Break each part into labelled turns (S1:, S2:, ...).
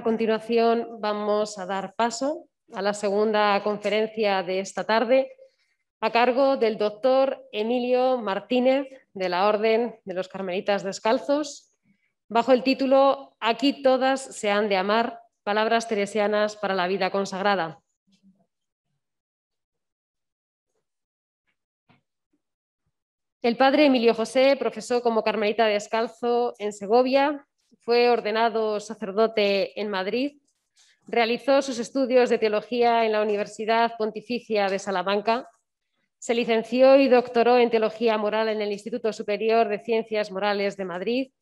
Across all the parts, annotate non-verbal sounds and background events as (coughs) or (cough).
S1: a continuación vamos a dar paso a la segunda conferencia de esta tarde a cargo del doctor Emilio Martínez de la Orden de los Carmelitas Descalzos bajo el título Aquí todas se han de amar, palabras teresianas para la vida consagrada. El padre Emilio José profesó como carmelita descalzo en Segovia fue ordenado sacerdote en Madrid, realizó sus estudios de teología en la Universidad Pontificia de Salamanca, se licenció y doctoró en teología moral en el Instituto Superior de Ciencias Morales de Madrid,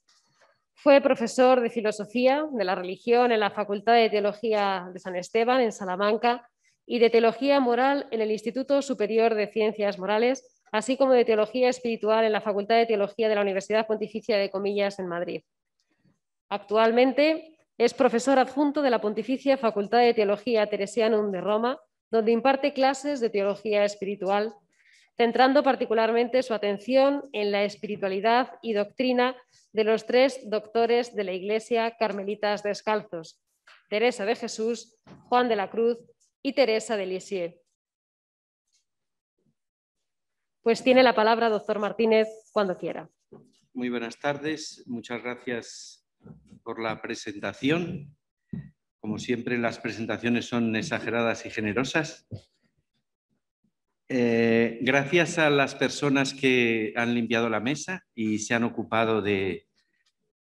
S1: fue profesor de filosofía de la religión en la Facultad de Teología de San Esteban en Salamanca y de teología moral en el Instituto Superior de Ciencias Morales así como de Teología Espiritual en la Facultad de Teología de la Universidad Pontificia de Comillas en Madrid. Actualmente es profesor adjunto de la Pontificia Facultad de Teología Teresianum de Roma, donde imparte clases de teología espiritual, centrando particularmente su atención en la espiritualidad y doctrina de los tres doctores de la Iglesia Carmelitas Descalzos, Teresa de Jesús, Juan de la Cruz y Teresa de Lisieux. Pues tiene la palabra, doctor Martínez, cuando quiera.
S2: Muy buenas tardes. Muchas gracias por la presentación. Como siempre, las presentaciones son exageradas y generosas. Eh, gracias a las personas que han limpiado la mesa y se han ocupado de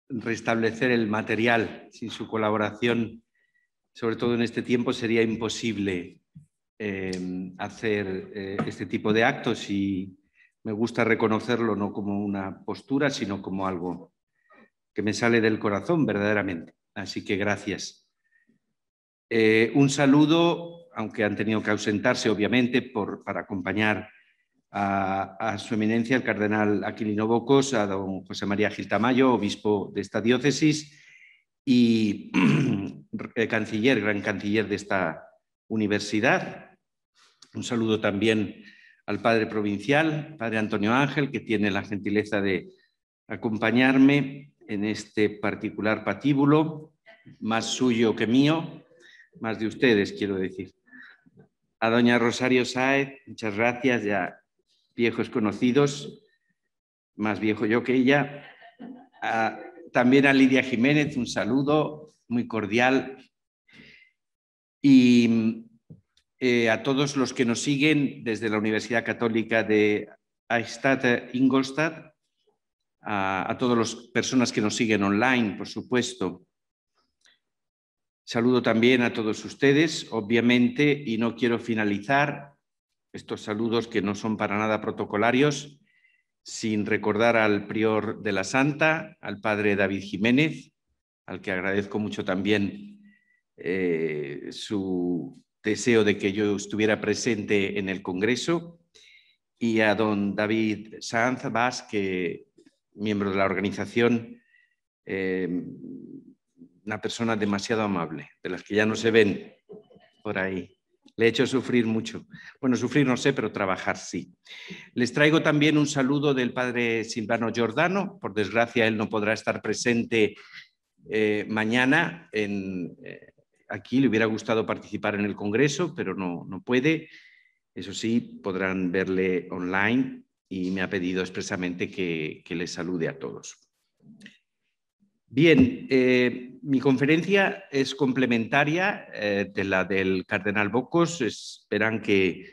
S2: restablecer el material. Sin su colaboración, sobre todo en este tiempo, sería imposible em, hacer eh, este tipo de actos y me gusta reconocerlo no como una postura, sino como algo que me sale del corazón verdaderamente. Así que gracias. Eh, un saludo, aunque han tenido que ausentarse, obviamente, para acompañar a, su eminencia, el cardenal Aquilino Bocos, a don José María Giltamayo, obispo de esta diócesis y (clears throat) canciller, gran canciller de esta universidad. Un saludo también al padre provincial, padre Antonio Ángel, que tiene la gentileza de acompañarme en este particular patíbulo, más suyo que mío, más de ustedes, quiero decir. A doña Rosario Saez, muchas gracias, ya viejos conocidos, más viejo yo que ella. también a Lidia Jiménez, un saludo muy cordial. Y eh, a todos los que nos siguen desde la Universidad Católica de Eichstätt, Ingolstadt, a, todas las personas que nos siguen online, por supuesto. Saludo también a todos ustedes, obviamente, y no quiero finalizar estos saludos que no son para nada protocolarios sin recordar al prior de la Santa, al padre David Jiménez, al que agradezco mucho también eh, su deseo de que yo estuviera presente en el Congreso, y a don David Sanz Vaz, miembro de la organización, eh, una persona demasiado amable, de las que ya no se ven por ahí. Le he hecho sufrir mucho. Bueno, sufrir no sé, pero trabajar sí. Les traigo también un saludo del padre Silvano Giordano. Por desgracia, él no podrá estar presente eh, mañana eh, aquí. Le hubiera gustado participar en el Congreso, pero no, no puede. Eso sí, podrán verle online y me ha pedido expresamente que, les salude a todos. Bien, eh, mi conferencia es complementaria eh, de la del cardenal Bocos. Esperan que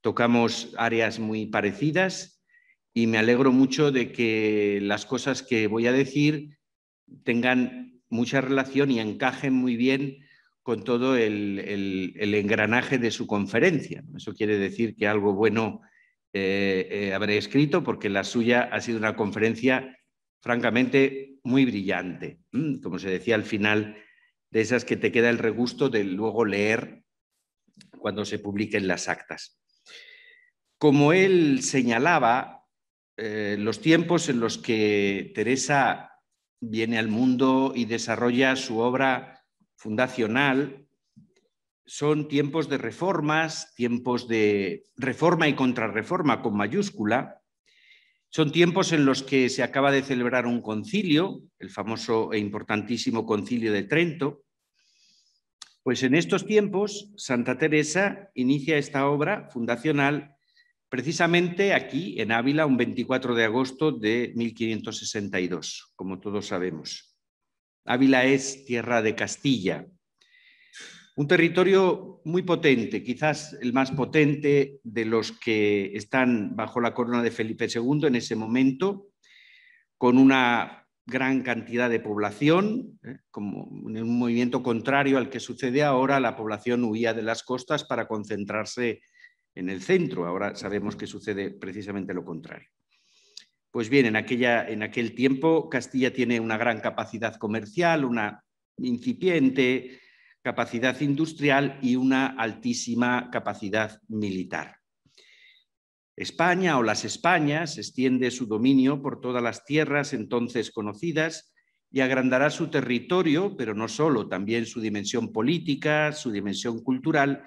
S2: tocamos áreas muy parecidas y me alegro mucho de que las cosas que voy a decir tengan mucha relación y encajen muy bien con todo el engranaje de su conferencia. Eso quiere decir que algo bueno eh, eh, habré escrito, porque la suya ha sido una conferencia francamente muy brillante, como se decía al final, de esas que te queda el regusto de luego leer cuando se publiquen las actas. Como él señalaba, eh, los tiempos en los que Teresa viene al mundo y desarrolla su obra fundacional son tiempos de reformas, tiempos de reforma y contrarreforma con mayúscula. Son tiempos en los que se acaba de celebrar un concilio, el famoso e importantísimo concilio de Trento. Pues en estos tiempos, Santa Teresa inicia esta obra fundacional precisamente aquí, en Ávila, un 24 de agosto de 1562, como todos sabemos. Ávila es tierra de Castilla, un territorio muy potente, quizás el más potente de los que están bajo la corona de Felipe II en ese momento, con una gran cantidad de población, ¿eh? como en un movimiento contrario al que sucede ahora, la población huía de las costas para concentrarse en el centro. Ahora sabemos que sucede precisamente lo contrario. Pues bien, en, aquella, en aquel tiempo Castilla tiene una gran capacidad comercial, una incipiente, capacidad industrial y una altísima capacidad militar. España o las Españas extiende su dominio por todas las tierras entonces conocidas y agrandará su territorio, pero no solo, también su dimensión política, su dimensión cultural,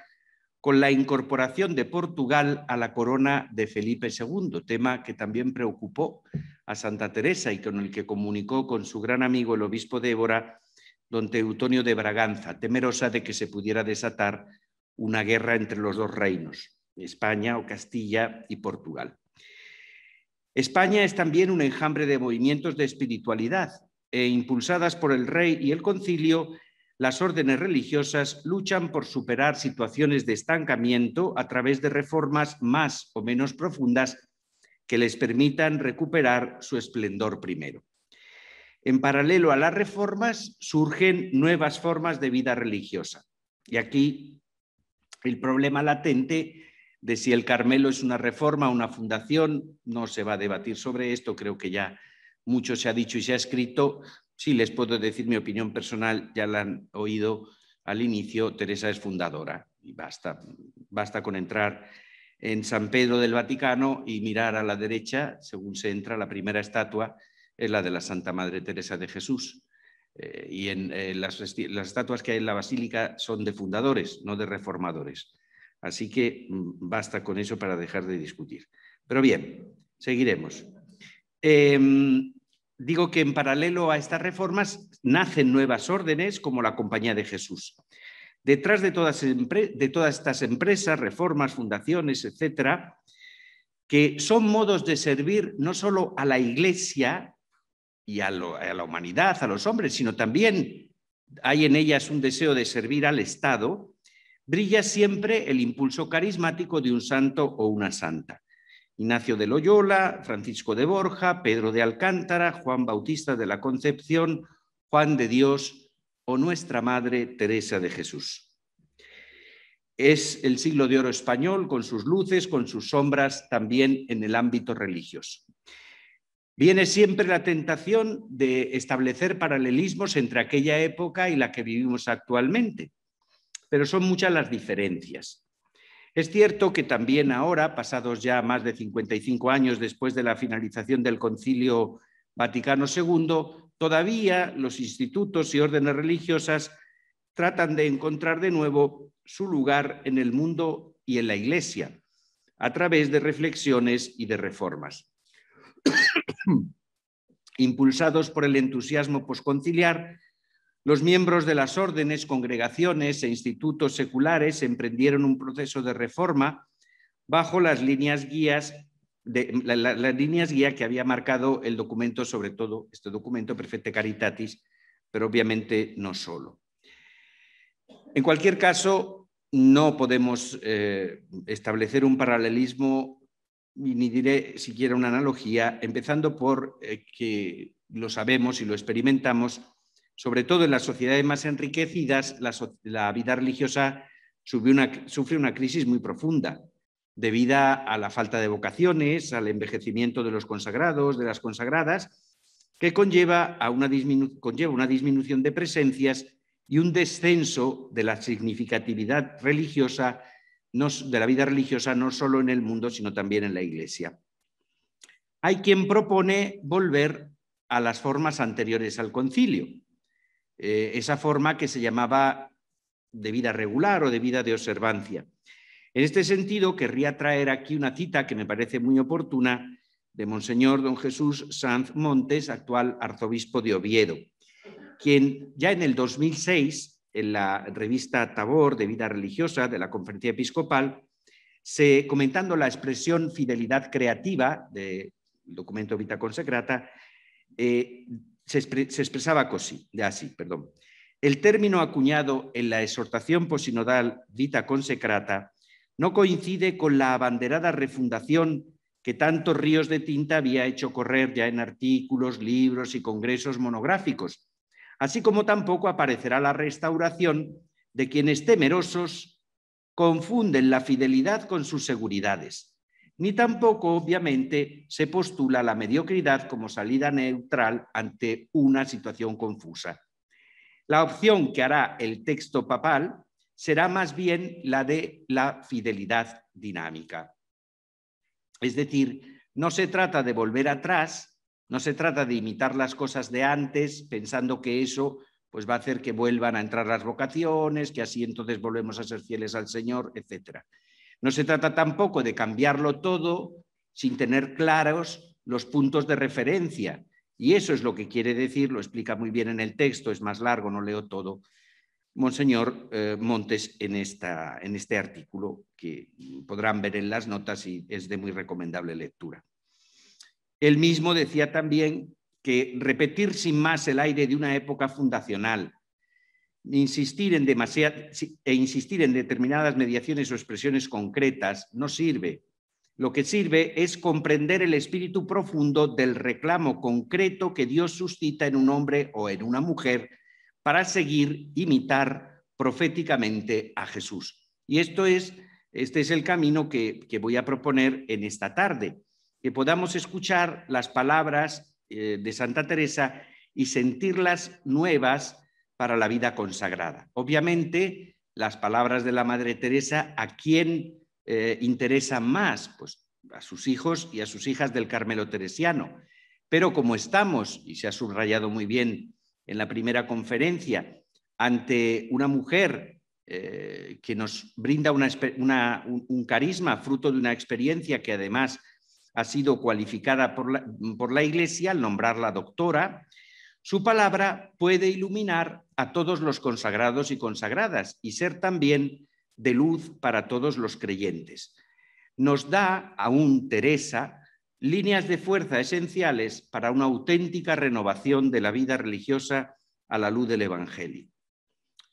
S2: con la incorporación de Portugal a la corona de Felipe II, tema que también preocupó a Santa Teresa y con el que comunicó con su gran amigo el obispo Débora don Teutonio de Braganza, temerosa de que se pudiera desatar una guerra entre los dos reinos, España o Castilla y Portugal. España es también un enjambre de movimientos de espiritualidad e impulsadas por el rey y el concilio, las órdenes religiosas luchan por superar situaciones de estancamiento a través de reformas más o menos profundas que les permitan recuperar su esplendor primero en paralelo a las reformas surgen nuevas formas de vida religiosa. Y aquí el problema latente de si el Carmelo es una reforma, o una fundación, no se va a debatir sobre esto, creo que ya mucho se ha dicho y se ha escrito. Si les puedo decir mi opinión personal, ya la han oído al inicio, Teresa es fundadora y basta, basta con entrar en San Pedro del Vaticano y mirar a la derecha, según se entra la primera estatua, es la de la Santa Madre Teresa de Jesús. Eh, y en, eh, las, estatuas que hay en la basílica son de fundadores, no de reformadores. Así que mm, basta con eso para dejar de discutir. Pero bien, seguiremos. Em, digo que en paralelo a estas reformas nacen nuevas órdenes como la Compañía de Jesús. Detrás de todas, de todas estas empresas, reformas, fundaciones, etcétera, que son modos de servir no solo a la Iglesia, y a, la humanidad, a los hombres, sino también hay en ellas un deseo de servir al Estado, brilla siempre el impulso carismático de un santo o una santa. Ignacio de Loyola, Francisco de Borja, Pedro de Alcántara, Juan Bautista de la Concepción, Juan de Dios o nuestra Madre Teresa de Jesús. Es el siglo de oro español con sus luces, con sus sombras, también en el ámbito religioso. Viene siempre la tentación de establecer paralelismos entre aquella época y la que vivimos actualmente, pero son muchas las diferencias. Es cierto que también ahora, pasados ya más de 55 años después de la finalización del Concilio Vaticano II, todavía los institutos y órdenes religiosas tratan de encontrar de nuevo su lugar en el mundo y en la Iglesia, a través de reflexiones y de reformas. (clears throat) Impulsados por el entusiasmo posconciliar, los miembros de las órdenes, congregaciones e institutos seculares emprendieron un proceso de reforma bajo las líneas guías de, las líneas guía que había marcado el documento, sobre todo este documento, Perfecte Caritatis, pero obviamente no solo. En cualquier caso, no podemos eh, establecer un paralelismo ni diré siquiera una analogía, empezando por eh, que lo sabemos y lo experimentamos, sobre todo en las sociedades más enriquecidas, la, vida religiosa sufre una crisis muy profunda, debida a la falta de vocaciones, al envejecimiento de los consagrados, de las consagradas, que conlleva, a una, conlleva una disminución de presencias y un descenso de la significatividad religiosa de la vida religiosa no solo en el mundo, sino también en la Iglesia. Hay quien propone volver a las formas anteriores al concilio, eh, esa forma que se llamaba de vida regular o de vida de observancia. En este sentido, querría traer aquí una cita que me parece muy oportuna de Monseñor Don Jesús Sanz Montes, actual arzobispo de Oviedo, quien ya en el 2006 en la revista Tabor de Vida Religiosa de la Conferencia Episcopal, comentando la expresión fidelidad creativa del documento Vita Consecrata, eh, se, expresaba así. El término acuñado en la exhortación posinodal Vita Consecrata no coincide con la abanderada refundación que tantos ríos de tinta había hecho correr ya en artículos, libros y congresos monográficos, así como tampoco aparecerá la restauración de quienes temerosos confunden la fidelidad con sus seguridades, ni tampoco, obviamente, se postula la mediocridad como salida neutral ante una situación confusa. La opción que hará el texto papal será más bien la de la fidelidad dinámica. Es decir, no se trata de volver atrás, no se trata de imitar las cosas de antes pensando que eso pues va a hacer que vuelvan a entrar las vocaciones, que así entonces volvemos a ser fieles al Señor, etc. No se trata tampoco de cambiarlo todo sin tener claros los puntos de referencia. Y eso es lo que quiere decir, lo explica muy bien en el texto, es más largo, no leo todo, Monseñor eh, Montes en, esta, en este artículo que podrán ver en las notas y es de muy recomendable lectura. Él mismo decía también que repetir sin más el aire de una época fundacional, insistir en e insistir en determinadas mediaciones o expresiones concretas no sirve. Lo que sirve es comprender el espíritu profundo del reclamo concreto que Dios suscita en un hombre o en una mujer para seguir, imitar proféticamente a Jesús. Y esto es, este es el camino que voy a proponer en esta tarde que podamos escuchar las palabras eh, de Santa Teresa y sentirlas nuevas para la vida consagrada. Obviamente, las palabras de la Madre Teresa, ¿a quién eh, interesa interesan más? Pues a sus hijos y a sus hijas del Carmelo Teresiano. Pero como estamos, y se ha subrayado muy bien en la primera conferencia, ante una mujer eh, que nos brinda un, carisma fruto de una experiencia que además ha sido cualificada por la, mm, Iglesia al nombrarla doctora, su palabra puede iluminar a todos los consagrados y consagradas y ser también de luz para todos los creyentes. Nos da, aún Teresa, líneas de fuerza esenciales para una auténtica renovación de la vida religiosa a la luz del Evangelio.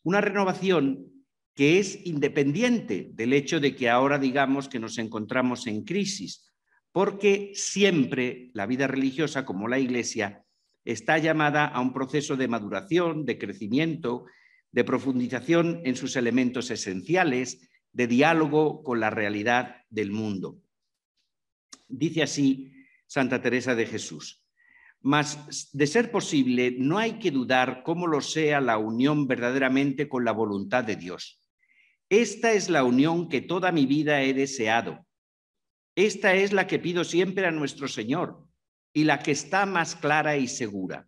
S2: Una renovación que es independiente del hecho de que ahora digamos que nos encontramos en crisis, porque siempre la vida religiosa, como la Iglesia, está llamada a un proceso de maduración, de crecimiento, de profundización en sus elementos esenciales, de diálogo con la realidad del mundo. Dice así Santa Teresa de Jesús. Mas, de ser posible, no hay que dudar cómo lo sea la unión verdaderamente con la voluntad de Dios. Esta es la unión que toda mi vida he deseado, esta es la que pido siempre a nuestro Señor y la que está más clara y segura.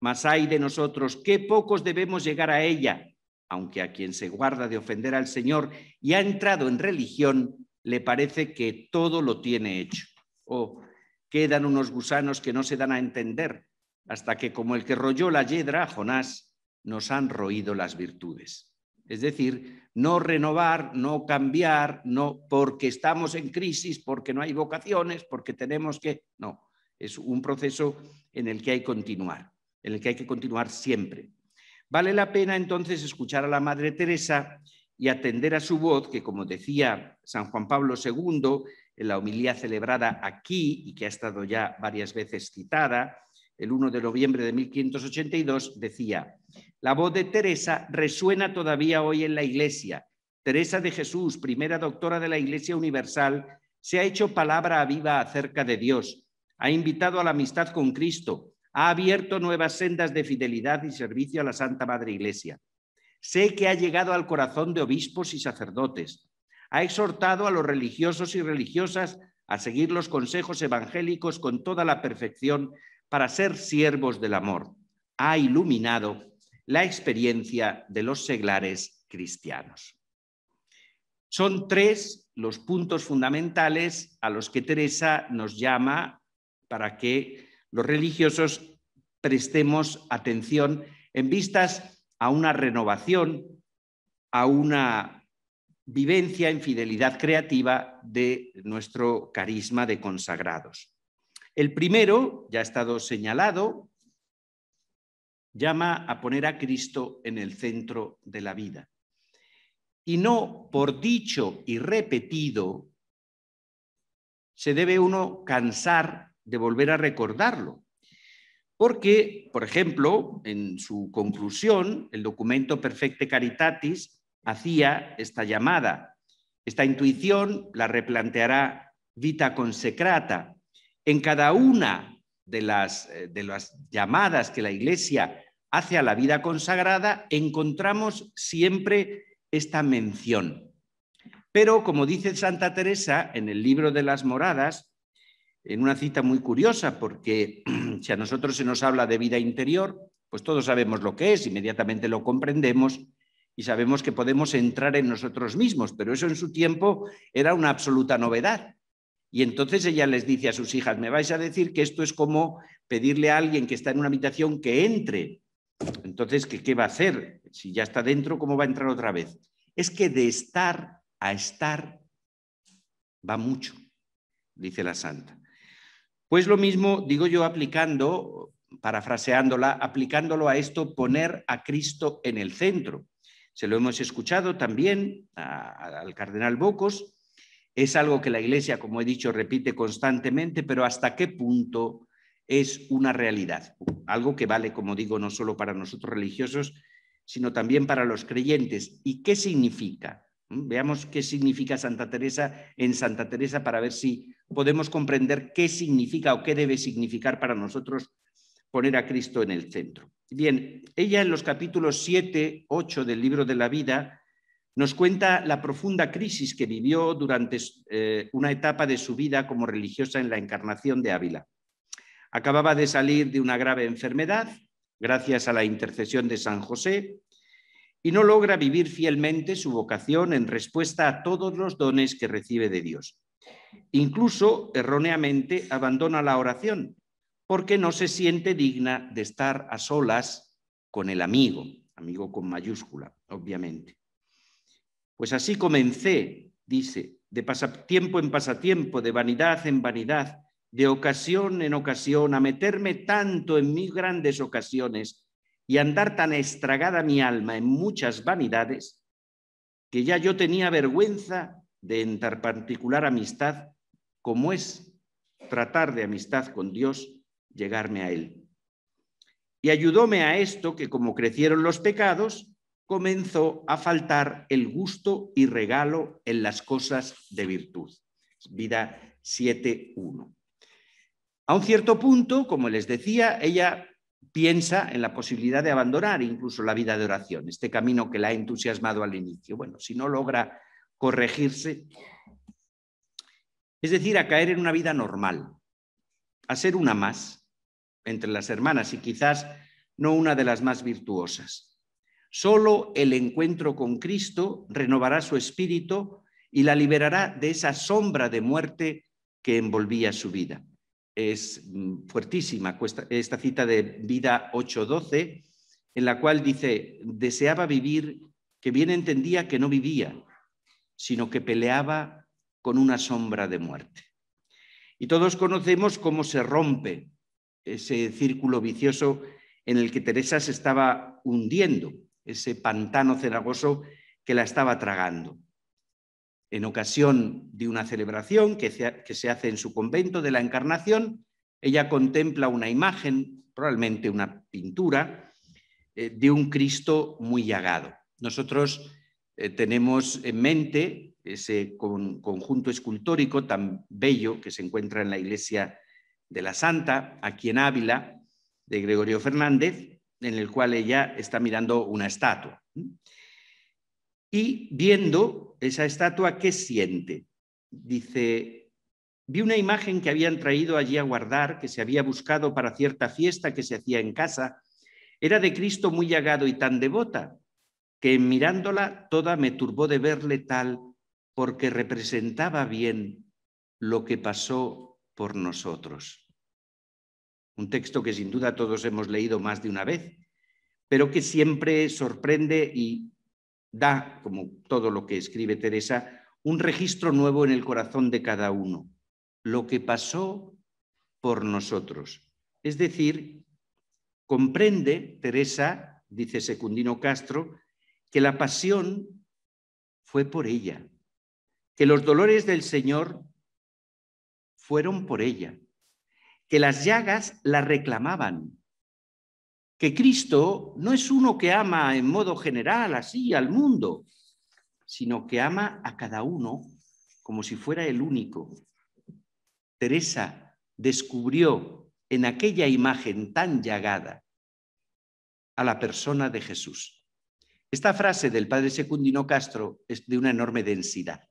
S2: Mas hay de nosotros qué pocos debemos llegar a ella, aunque a quien se guarda de ofender al Señor y ha entrado en religión, le parece que todo lo tiene hecho. O oh, quedan unos gusanos que no se dan a entender, hasta que como el que rolló la yedra Jonás, nos han roído las virtudes. Es decir, no renovar, no cambiar, no porque estamos en crisis, porque no hay vocaciones, porque tenemos que... No, es un proceso en el que hay que continuar, en el que hay que continuar siempre. Vale la pena entonces escuchar a la Madre Teresa y atender a su voz, que como decía San Juan Pablo II en la homilía celebrada aquí y que ha estado ya varias veces citada, el 1 de noviembre de 1582, decía, la voz de Teresa resuena todavía hoy en la Iglesia. Teresa de Jesús, primera doctora de la Iglesia Universal, se ha hecho palabra viva acerca de Dios, ha invitado a la amistad con Cristo, ha abierto nuevas sendas de fidelidad y servicio a la Santa Madre Iglesia. Sé que ha llegado al corazón de obispos y sacerdotes. Ha exhortado a los religiosos y religiosas a seguir los consejos evangélicos con toda la perfección para ser siervos del amor, ha iluminado la experiencia de los seglares cristianos. Son tres los puntos fundamentales a los que Teresa nos llama para que los religiosos prestemos atención en vistas a una renovación, a una vivencia en fidelidad creativa de nuestro carisma de consagrados. El primero, ya ha estado señalado, llama a poner a Cristo en el centro de la vida. Y no por dicho y repetido se debe uno cansar de volver a recordarlo. Porque, por ejemplo, en su conclusión, el documento Perfecte Caritatis hacía esta llamada. Esta intuición la replanteará Vita Consecrata, en cada una eh, de las, llamadas que la Iglesia hace a la vida consagrada, encontramos siempre esta mención. Pero, como dice Santa Teresa en el libro de las moradas, en una cita muy curiosa, porque (clears throat) si a nosotros se nos habla de vida interior, pues todos sabemos lo que es, inmediatamente lo comprendemos y sabemos que podemos entrar en nosotros mismos, pero eso en su tiempo era una absoluta novedad. Y entonces ella les dice a sus hijas, me vais a decir que esto es como pedirle a alguien que está en una habitación que entre. Entonces, ¿qué, va a hacer? Si ya está dentro, ¿cómo va a entrar otra vez? Es que de estar a estar va mucho, dice la santa. Pues lo mismo digo yo aplicando, parafraseándola, aplicándolo a esto, poner a Cristo en el centro. Se lo hemos escuchado también al cardenal Bocos, es algo que la Iglesia, como he dicho, repite constantemente, pero ¿hasta qué punto es una realidad? Algo que vale, como digo, no solo para nosotros religiosos, sino también para los creyentes. ¿Y qué significa? ¿Mm? Veamos qué significa Santa Teresa en Santa Teresa para ver si podemos comprender qué significa o qué debe significar para nosotros poner a Cristo en el centro. Bien, ella en los capítulos 7, 8 del libro de la vida nos cuenta la profunda crisis que vivió durante eh, una etapa de su vida como religiosa en la Encarnación de Ávila. Acababa de salir de una grave enfermedad, gracias a la intercesión de San José, y no logra vivir fielmente su vocación en respuesta a todos los dones que recibe de Dios. Incluso erróneamente abandona la oración porque no se siente digna de estar a solas con el amigo, amigo con mayúscula, obviamente. Pues así comencé, dice, de pasatiempo en pasatiempo, de vanidad en vanidad, de ocasión en ocasión, a meterme tanto en mis grandes ocasiones y andar tan estragada mi alma en muchas vanidades, que ya yo tenía vergüenza de entrar particular amistad, como es tratar de amistad con Dios, llegarme a Él. Y ayudóme a esto que como crecieron los pecados, comenzó a faltar el gusto y regalo en las cosas de virtud. Vida 7.1. A un cierto punto, como les decía, ella piensa en la posibilidad de abandonar incluso la vida de oración, este camino que la ha entusiasmado al inicio. Bueno, si no logra corregirse, es decir, a caer en una vida normal, a ser una más entre las hermanas y quizás no una de las más virtuosas. Solo el encuentro con Cristo renovará su espíritu y la liberará de esa sombra de muerte que envolvía su vida. Es mm, fuertísima esta cita de Vida 8.12, en la cual dice, deseaba vivir que bien entendía que no vivía, sino que peleaba con una sombra de muerte. Y todos conocemos cómo se rompe ese círculo vicioso en el que Teresa se estaba hundiendo ese pantano cenagoso que la estaba tragando. En ocasión de una celebración que se hace en su convento de la Encarnación, ella contempla una imagen, probablemente una pintura, eh, de un Cristo muy llagado. Nosotros eh, tenemos en mente ese conjunto escultórico tan bello que se encuentra en la iglesia de la Santa, aquí en Ávila, de Gregorio Fernández, en el cual ella está mirando una estatua. Y viendo esa estatua, ¿qué siente? Dice, vi una imagen que habían traído allí a guardar, que se había buscado para cierta fiesta que se hacía en casa. Era de Cristo muy llagado y tan devota, que mirándola toda me turbó de verle tal, porque representaba bien lo que pasó por nosotros un texto que sin duda todos hemos leído más de una vez, pero que siempre sorprende y da, como todo lo que escribe Teresa, un registro nuevo en el corazón de cada uno, lo que pasó por nosotros. Es decir, comprende Teresa, dice Secundino Castro, que la pasión fue por ella, que los dolores del Señor fueron por ella, que las llagas la reclamaban, que Cristo no es uno que ama en modo general así al mundo, sino que ama a cada uno como si fuera el único. Teresa descubrió en aquella imagen tan llagada a la persona de Jesús. Esta frase del padre Secundino Castro es de una enorme densidad.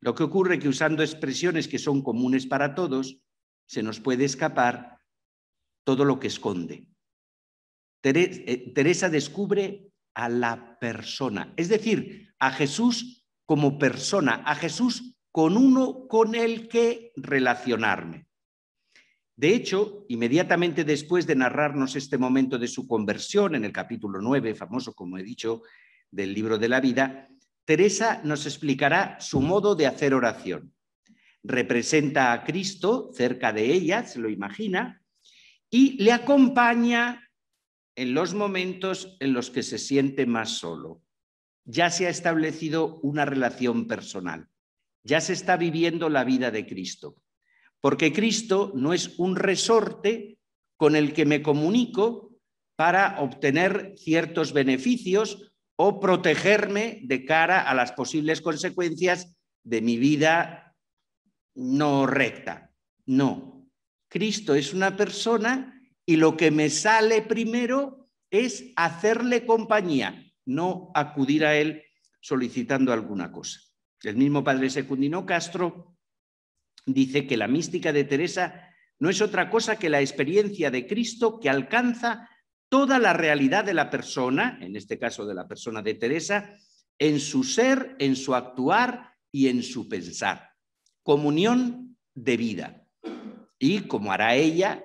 S2: Lo que ocurre que usando expresiones que son comunes para todos, se nos puede escapar todo lo que esconde. Eh, Teresa descubre a la persona, es decir, a Jesús como persona, a Jesús con uno con el que relacionarme. De hecho, inmediatamente después de narrarnos este momento de su conversión en el capítulo 9, famoso, como he dicho, del libro de la vida, Teresa nos explicará su modo de hacer oración representa a Cristo cerca de ella, se lo imagina, y le acompaña en los momentos en los que se siente más solo. Ya se ha establecido una relación personal, ya se está viviendo la vida de Cristo, porque Cristo no es un resorte con el que me comunico para obtener ciertos beneficios o protegerme de cara a las posibles consecuencias de mi vida no recta. No. Cristo es una persona y lo que me sale primero es hacerle compañía, no acudir a él solicitando alguna cosa. El mismo padre Secundino Castro dice que la mística de Teresa no es otra cosa que la experiencia de Cristo que alcanza toda la realidad de la persona, en este caso de la persona de Teresa, en su ser, en su actuar y en su pensar. Comunión de vida. Y como hará ella,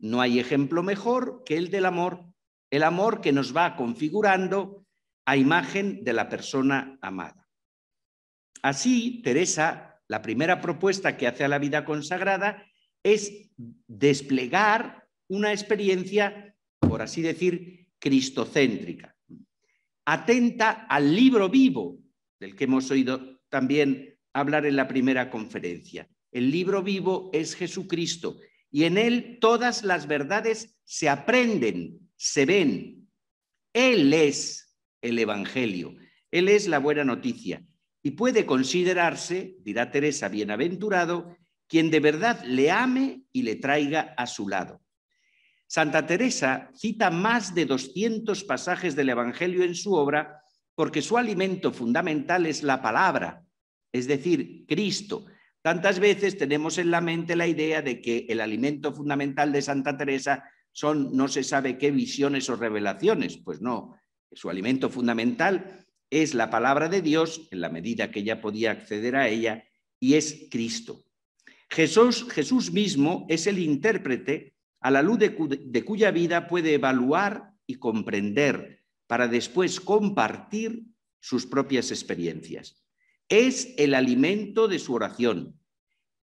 S2: no hay ejemplo mejor que el del amor, el amor que nos va configurando a imagen de la persona amada. Así, Teresa, la primera propuesta que hace a la vida consagrada es desplegar una experiencia, por así decir, cristocéntrica, atenta al libro vivo del que hemos oído también hablar en la primera conferencia. El libro vivo es Jesucristo y en él todas las verdades se aprenden, se ven. Él es el Evangelio, él es la buena noticia y puede considerarse, dirá Teresa, bienaventurado, quien de verdad le ame y le traiga a su lado. Santa Teresa cita más de 200 pasajes del Evangelio en su obra porque su alimento fundamental es la palabra, es decir, Cristo. Tantas veces tenemos en la mente la idea de que el alimento fundamental de Santa Teresa son no se sabe qué visiones o revelaciones. Pues no, su alimento fundamental es la palabra de Dios en la medida que ella podía acceder a ella y es Cristo. Jesús, Jesús mismo es el intérprete a la luz de, de cuya vida puede evaluar y comprender para después compartir sus propias experiencias es el alimento de su oración,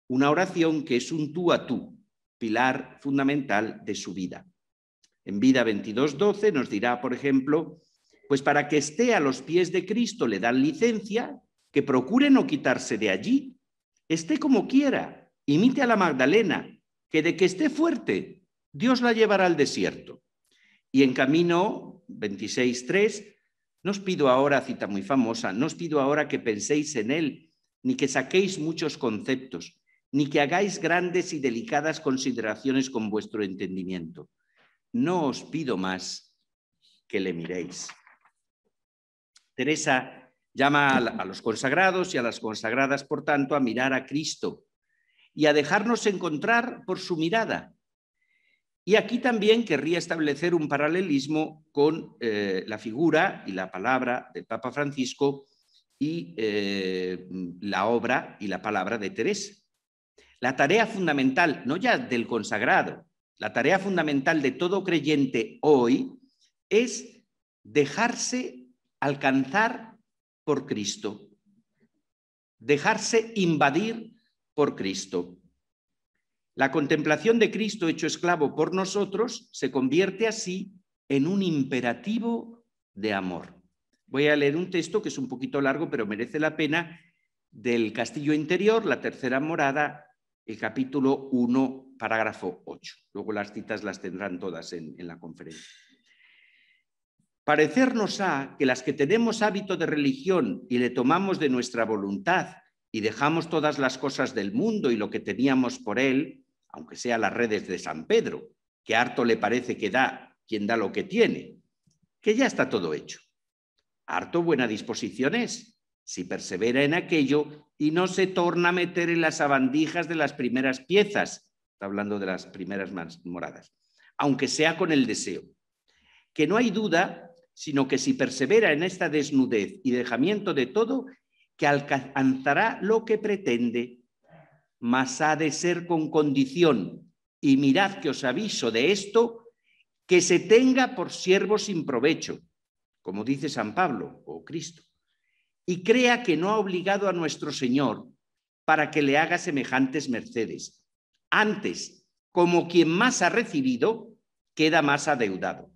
S2: una oración que es un tú a tú, pilar fundamental de su vida. En Vida 22.12 nos dirá, por ejemplo, pues para que esté a los pies de Cristo le dan licencia, que procure no quitarse de allí, esté como quiera, imite a la Magdalena, que de que esté fuerte, Dios la llevará al desierto. Y en camino 26.3 no os pido ahora, cita muy famosa, no os pido ahora que penséis en él, ni que saquéis muchos conceptos, ni que hagáis grandes y delicadas consideraciones con vuestro entendimiento. No os pido más que le miréis. Teresa llama a los consagrados y a las consagradas, por tanto, a mirar a Cristo y a dejarnos encontrar por su mirada, y aquí también querría establecer un paralelismo con eh, la figura y la palabra del Papa Francisco y eh, la obra y la palabra de Teresa. La tarea fundamental, no ya del consagrado, la tarea fundamental de todo creyente hoy es dejarse alcanzar por Cristo, dejarse invadir por Cristo. La contemplación de Cristo hecho esclavo por nosotros se convierte así en un imperativo de amor. Voy a leer un texto que es un poquito largo, pero merece la pena, del Castillo Interior, la tercera morada, el capítulo 1, parágrafo 8. Luego las citas las tendrán todas en, en la conferencia. Parecernos a que las que tenemos hábito de religión y le tomamos de nuestra voluntad y dejamos todas las cosas del mundo y lo que teníamos por él, aunque sea las redes de San Pedro, que harto le parece que da quien da lo que tiene, que ya está todo hecho. Harto buena disposición es, si persevera en aquello y no se torna a meter en las abandijas de las primeras piezas, está hablando de las primeras moradas, aunque sea con el deseo. Que no hay duda, sino que si persevera en esta desnudez y dejamiento de todo, que alcanzará lo que pretende mas ha de ser con condición, y mirad que os aviso de esto, que se tenga por siervo sin provecho, como dice San Pablo o Cristo, y crea que no ha obligado a nuestro Señor para que le haga semejantes mercedes. Antes, como quien más ha recibido, queda más adeudado.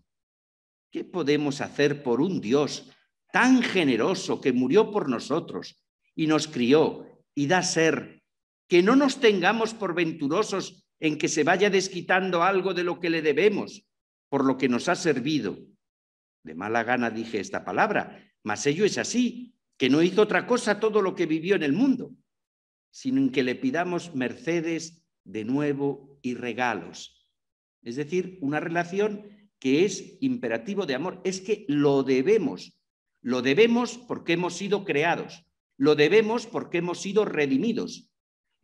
S2: ¿Qué podemos hacer por un Dios tan generoso que murió por nosotros y nos crió y da ser que no nos tengamos por venturosos en que se vaya desquitando algo de lo que le debemos, por lo que nos ha servido. De mala gana dije esta palabra, mas ello es así, que no hizo otra cosa todo lo que vivió en el mundo, sino en que le pidamos mercedes de nuevo y regalos. Es decir, una relación que es imperativo de amor, es que lo debemos, lo debemos porque hemos sido creados, lo debemos porque hemos sido redimidos,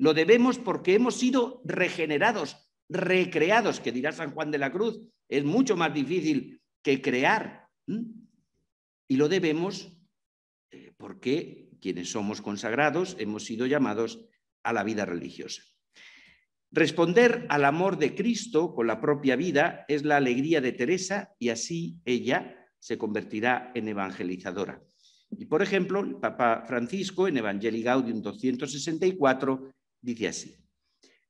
S2: lo debemos porque hemos sido regenerados, recreados, que dirá San Juan de la Cruz, es mucho más difícil que crear. Y lo debemos eh, porque quienes somos consagrados hemos sido llamados a la vida religiosa. Responder al amor de Cristo con la propia vida es la alegría de Teresa y así ella se convertirá en evangelizadora. Y por ejemplo, el Papa Francisco en Evangelii Gaudium 264 Dice así,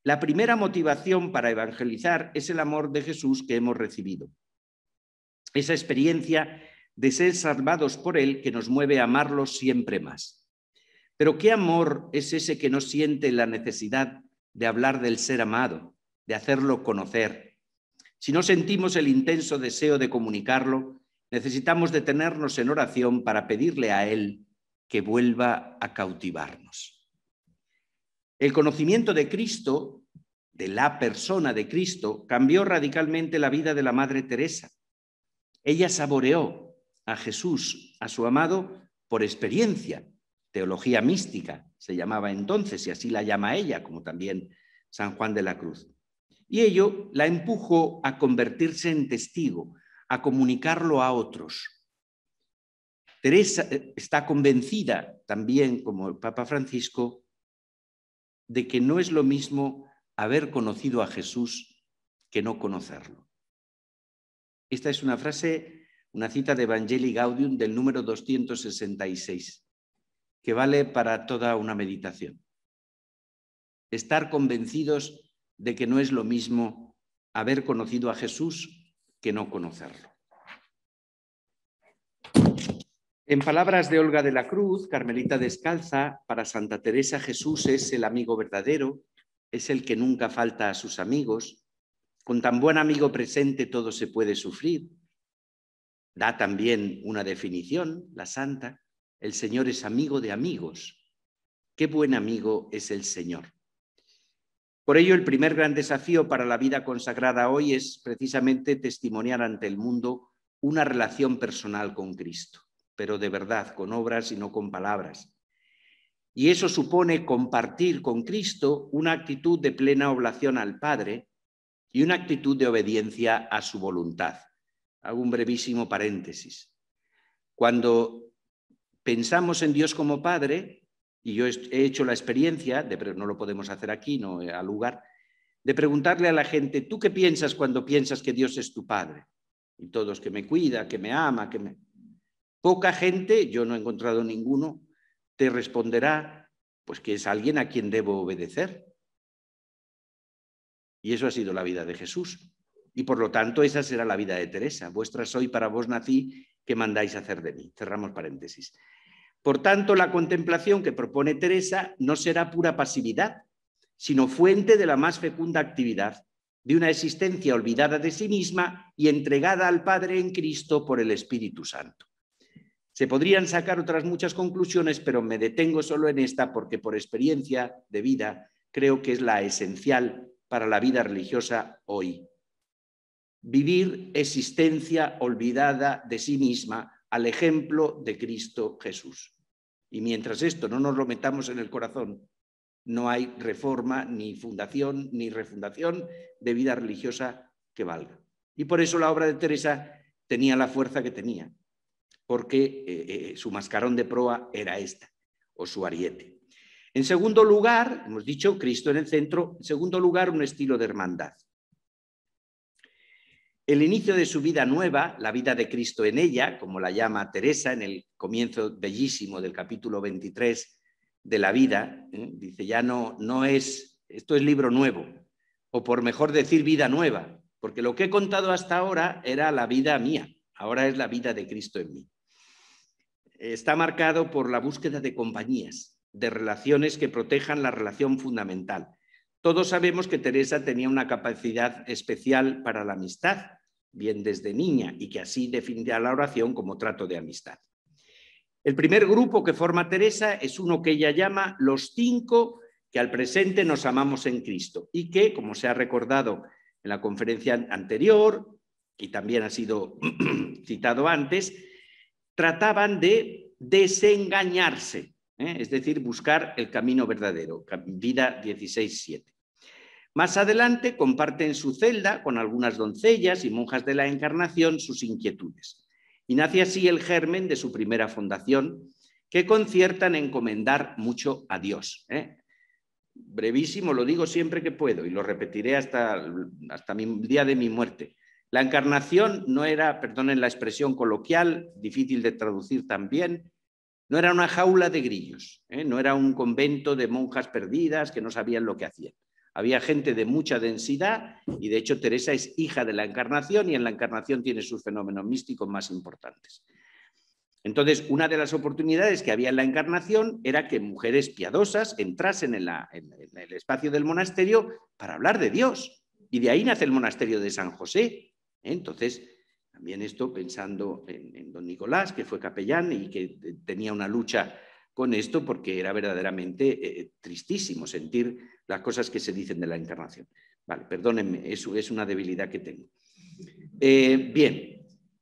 S2: la primera motivación para evangelizar es el amor de Jesús que hemos recibido. Esa experiencia de ser salvados por Él que nos mueve a amarlo siempre más. Pero ¿qué amor es ese que no siente la necesidad de hablar del ser amado, de hacerlo conocer? Si no sentimos el intenso deseo de comunicarlo, necesitamos detenernos en oración para pedirle a Él que vuelva a cautivarnos. El conocimiento de Cristo, de la persona de Cristo, cambió radicalmente la vida de la Madre Teresa. Ella saboreó a Jesús, a su amado, por experiencia. Teología mística se llamaba entonces, y así la llama ella, como también San Juan de la Cruz. Y ello la empujó a convertirse en testigo, a comunicarlo a otros. Teresa eh, está convencida también, como el Papa Francisco, de que no es lo mismo haber conocido a Jesús que no conocerlo. Esta es una frase, una cita de Evangelii Gaudium del número 266, que vale para toda una meditación. Estar convencidos de que no es lo mismo haber conocido a Jesús que no conocerlo. En palabras de Olga de la Cruz, Carmelita Descalza, para Santa Teresa Jesús es el amigo verdadero, es el que nunca falta a sus amigos. Con tan buen amigo presente todo se puede sufrir. Da también una definición, la santa, el Señor es amigo de amigos. Qué buen amigo es el Señor. Por ello, el primer gran desafío para la vida consagrada hoy es precisamente testimoniar ante el mundo una relación personal con Cristo pero de verdad, con obras y no con palabras. Y eso supone compartir con Cristo una actitud de plena oblación al Padre y una actitud de obediencia a su voluntad. Hago un brevísimo paréntesis. Cuando pensamos en Dios como Padre, y yo he hecho la experiencia, de, pero no lo podemos hacer aquí, no eh, al lugar, de preguntarle a la gente, ¿tú qué piensas cuando piensas que Dios es tu Padre? Y todos que me cuida, que me ama, que me... Poca gente, yo no he encontrado ninguno, te responderá pues que es alguien a quien debo obedecer. Y eso ha sido la vida de Jesús. Y por lo tanto, esa será la vida de Teresa. Vuestra soy, para vos nací, que mandáis hacer de mí. Cerramos paréntesis. Por tanto, la contemplación que propone Teresa no será pura pasividad, sino fuente de la más fecunda actividad, de una existencia olvidada de sí misma y entregada al Padre en Cristo por el Espíritu Santo. Se podrían sacar otras muchas conclusiones, pero me detengo solo en esta porque por experiencia de vida creo que es la esencial para la vida religiosa hoy. Vivir existencia olvidada de sí misma al ejemplo de Cristo Jesús. Y mientras esto no nos lo metamos en el corazón, no hay reforma ni fundación ni refundación de vida religiosa que valga. Y por eso la obra de Teresa tenía la fuerza que tenía, porque eh, eh, eh, su mascarón de proa era esta, o su ariete. En segundo lugar, hemos dicho Cristo en el centro, en segundo lugar, un estilo de hermandad. El inicio de su vida nueva, la vida de Cristo en ella, como la llama Teresa en el comienzo bellísimo del capítulo 23 de la vida, dice, ya no, no es, esto es libro nuevo, o por mejor decir vida nueva, porque lo que he contado hasta ahora era la vida mía, ahora es la vida de Cristo en mí está marcado por la búsqueda de compañías, de relaciones que protejan la relación fundamental. Todos sabemos que Teresa tenía una capacidad especial para la amistad, bien desde niña, y que así definía la oración como trato de amistad. El primer grupo que forma Teresa es uno que ella llama los cinco que al presente nos amamos en Cristo y que, como se ha recordado en la conferencia anterior y también ha sido (clears throat) citado antes, trataban de desengañarse, ¿eh? es decir, buscar el camino verdadero, vida 16.7. Más adelante comparten su celda con algunas doncellas y monjas de la Encarnación sus inquietudes y nace así el germen de su primera fundación que conciertan encomendar mucho a Dios. ¿eh? Brevísimo, lo digo siempre que puedo y lo repetiré hasta, hasta mi día de mi muerte. La encarnación no era, perdonen la expresión coloquial, difícil de traducir también, no era una jaula de grillos, ¿eh? no era un convento de monjas perdidas que no sabían lo que hacían. Había gente de mucha densidad y de hecho Teresa es hija de la encarnación y en la encarnación tiene sus fenómenos místicos más importantes. Entonces, una de las oportunidades que había en la encarnación era que mujeres piadosas entrasen en el espacio del monasterio para hablar de Dios. Y de ahí nace el monasterio de San José, entonces, también esto pensando en, don Nicolás, que fue capellán y que eh, tenía una lucha con esto porque era verdaderamente eh, eh, tristísimo sentir las cosas que se dicen de la encarnación. Vale, perdónenme, es, es una debilidad que tengo. bien,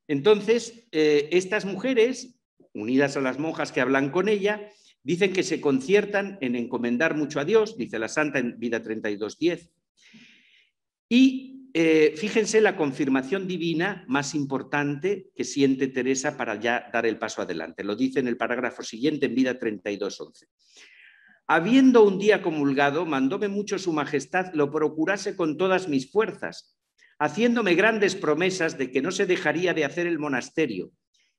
S2: entonces, estas mujeres, unidas a las monjas que hablan con ella, dicen que se conciertan en encomendar mucho a Dios, dice la Santa en Vida 32.10, y eh, fíjense la confirmación divina más importante que siente Teresa para ya dar el paso adelante. Lo dice en el parágrafo siguiente, en Vida 32.11. Habiendo un día comulgado, mandóme mucho su majestad lo procurase con todas mis fuerzas, haciéndome grandes promesas de que no se dejaría de hacer el monasterio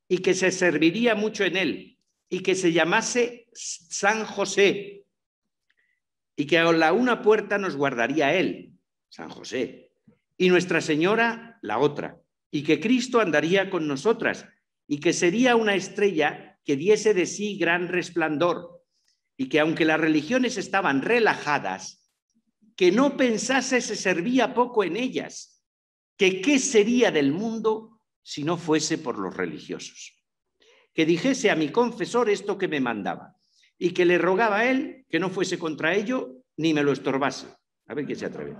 S2: y que se serviría mucho en él y que se llamase San José y que a la una puerta nos guardaría él, San José, y Nuestra Señora la otra, y que Cristo andaría con nosotras, y que sería una estrella que diese de sí gran resplandor, y que aunque las religiones estaban relajadas, que no pensase se servía poco en ellas, que qué sería del mundo si no fuese por los religiosos. Que dijese a mi confesor esto que me mandaba, y que le rogaba a él que no fuese contra ello ni me lo estorbase. A ver quién se atreve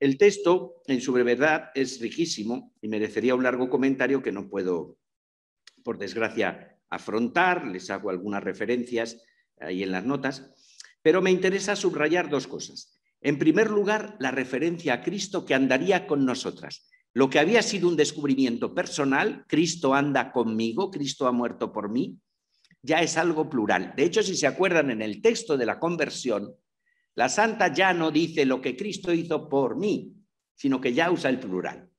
S2: el texto, en su brevedad, es riquísimo y merecería un largo comentario que no puedo, por desgracia, afrontar. Les hago algunas referencias ahí en las notas, pero me interesa subrayar dos cosas. En primer lugar, la referencia a Cristo que andaría con nosotras. Lo que había sido un descubrimiento personal, Cristo anda conmigo, Cristo ha muerto por mí, ya es algo plural. De hecho, si se acuerdan en el texto de la conversión, la santa ya no dice lo que Cristo hizo por mí, sino que ya usa el plural,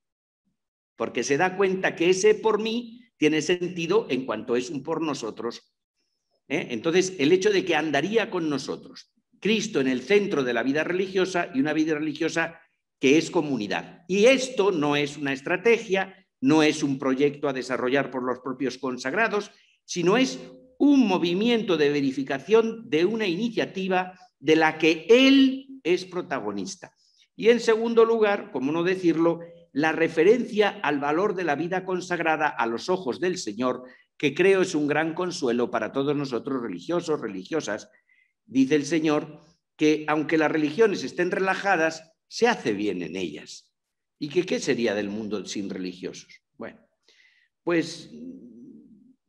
S2: porque se da cuenta que ese por mí tiene sentido en cuanto es un por nosotros. ¿eh? Entonces, el hecho de que andaría con nosotros, Cristo en el centro de la vida religiosa y una vida religiosa que es comunidad. Y esto no es una estrategia, no es un proyecto a desarrollar por los propios consagrados, sino es un movimiento de verificación de una iniciativa de la que él es protagonista. Y en segundo lugar, como no decirlo, la referencia al valor de la vida consagrada a los ojos del Señor, que creo es un gran consuelo para todos nosotros religiosos, religiosas, dice el Señor, que aunque las religiones estén relajadas, se hace bien en ellas. ¿Y que qué sería del mundo sin religiosos? Bueno, pues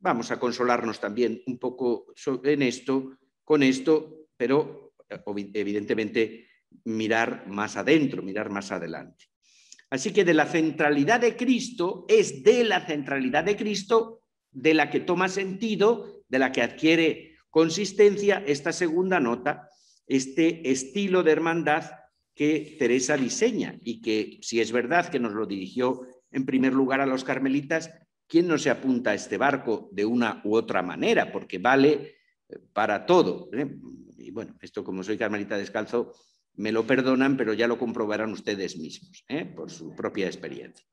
S2: vamos a consolarnos también un poco en esto, con esto, pero eh, evidentemente mirar más adentro, mirar más adelante. Así que de la centralidad de Cristo es de la centralidad de Cristo de la que toma sentido, de la que adquiere consistencia esta segunda nota, este estilo de hermandad que Teresa diseña y que si es verdad que nos lo dirigió en primer lugar a los carmelitas, ¿quién no se apunta a este barco de una u otra manera? Porque vale eh, para todo. ¿eh? Y bueno, esto como soy carmelita descalzo, me lo perdonan, pero ya lo comprobarán ustedes mismos ¿eh? por su propia experiencia.